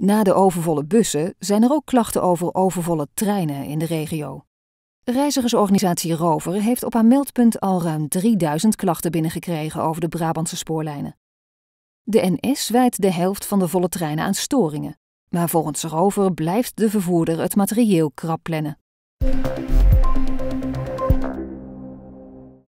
Na de overvolle bussen zijn er ook klachten over overvolle treinen in de regio. Reizigersorganisatie Rover heeft op haar meldpunt al ruim 3000 klachten binnengekregen over de Brabantse spoorlijnen. De NS wijdt de helft van de volle treinen aan storingen, maar volgens Rover blijft de vervoerder het materieel krap plannen.